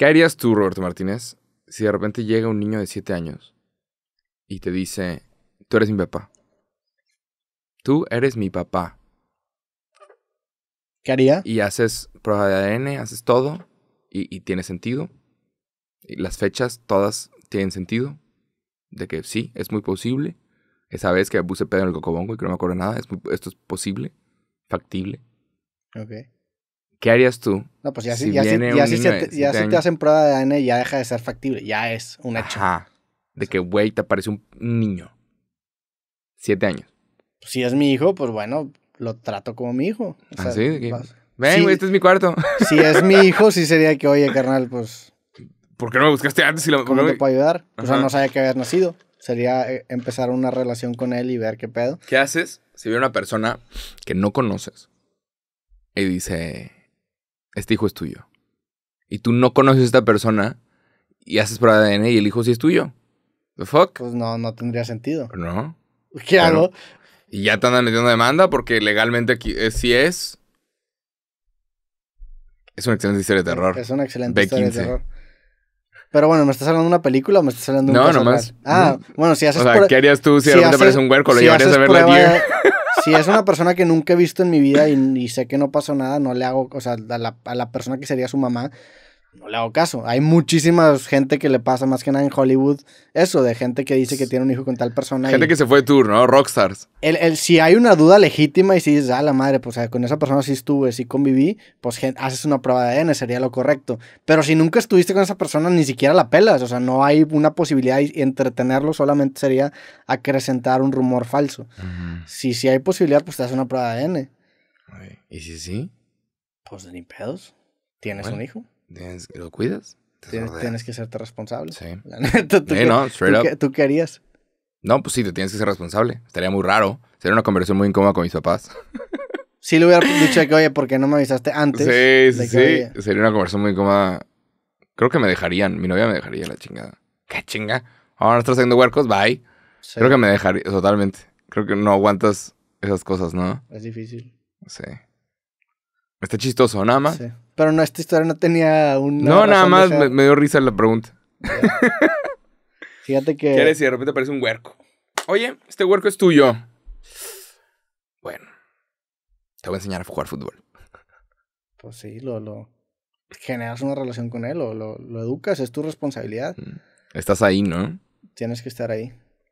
¿Qué harías tú, Roberto Martínez, si de repente llega un niño de 7 años y te dice, tú eres mi papá? Tú eres mi papá. ¿Qué haría? Y haces prueba de ADN, haces todo y, tiene sentido. las fechas todas tienen sentido. De que sí, es muy posible. Esa vez que puse pedo en el cocobongo y que no me acuerdo nada, esto es posible, factible. Ok. ¿Qué harías tú? No, pues ya si, ya, te, hacen prueba de ADN e y ya deja de ser factible, ya es un hecho. De que, güey, te aparece un niño. Siete años. Pues, si es mi hijo, pues bueno, lo trato como mi hijo. ¿Ah, Ven, güey, este es mi cuarto. Si es mi hijo, sí sería que, oye, carnal, pues... ¿Por qué no me buscaste antes? Y lo... ¿Cómo te puedo ayudar? O sea, no sabía que habías nacido. Sería eh, empezar una relación con él y ver qué pedo. ¿Qué haces si viene una persona que no conoces y dice, este hijo es tuyo. Y tú no conoces a esta persona y haces prueba de ADN e y el hijo sí es tuyo. ¿The fuck? Pues no, no tendría sentido. No. ¿Qué claro. hago? Y ya te andan metiendo demanda porque legalmente aquí eh, sí es. Es una excelente historia de terror. Es una excelente historia de terror. Pero bueno, ¿me estás hablando de una película o me estás hablando de un No, nomás. Ah, bueno, si haces. O sea, ¿qué harías tú si, si de repente un huerco? ¿Lo llevarías a ver la si es una persona que nunca he visto en mi vida y, sé que no pasó nada, no le hago, o sea, a la, a la persona que sería su mamá, no le hago caso. Hay muchísima gente que le pasa, más que nada en Hollywood, eso, de gente que dice que tiene un hijo con tal persona. Gente que se fue de tour, ¿no? Rockstars. El, si hay una duda legítima y si dices, ah, la madre, pues con esa persona sí estuve, sí conviví, pues haces una prueba de ADN, sería lo correcto. Pero si nunca estuviste con esa persona, ni siquiera la pelas. O sea, no hay una posibilidad y entretenerlo solamente sería acrecentar un rumor falso. Si si hay posibilidad, pues te haces una prueba de ADN. ¿Y si sí? Pues ni pedos. ¿Tienes un hijo? Tienes, ¿Lo cuidas? Tienes, que serte responsable. Sí. La neta, ¿tú, querías no, harías? No, pues sí, te tienes que ser responsable. Estaría muy raro. Sería una conversación muy incómoda con mis papás. Sí, le hubiera dicho que, oye, ¿por qué no me avisaste antes? Sí, sí, sí. Sería una conversación muy incómoda. Creo que me dejarían. Mi novia me dejaría la chingada. ¿Qué chinga? Ahora no estás haciendo huercos, bye. Creo que me dejaría, totalmente. Creo que no aguantas esas cosas, ¿no? Es difícil. Sí. Está chistoso, nada más. Pero no, esta historia no tenía un. No, nada más me, dio risa la pregunta. Fíjate que. Quieres decir, de repente aparece un huerco? Oye, este huerco es tuyo. Bueno, te voy a enseñar a jugar fútbol. Pues sí, lo, lo generas una relación con él o lo educas, es tu responsabilidad. Mm. Estás ahí, ¿no? Tienes que estar ahí.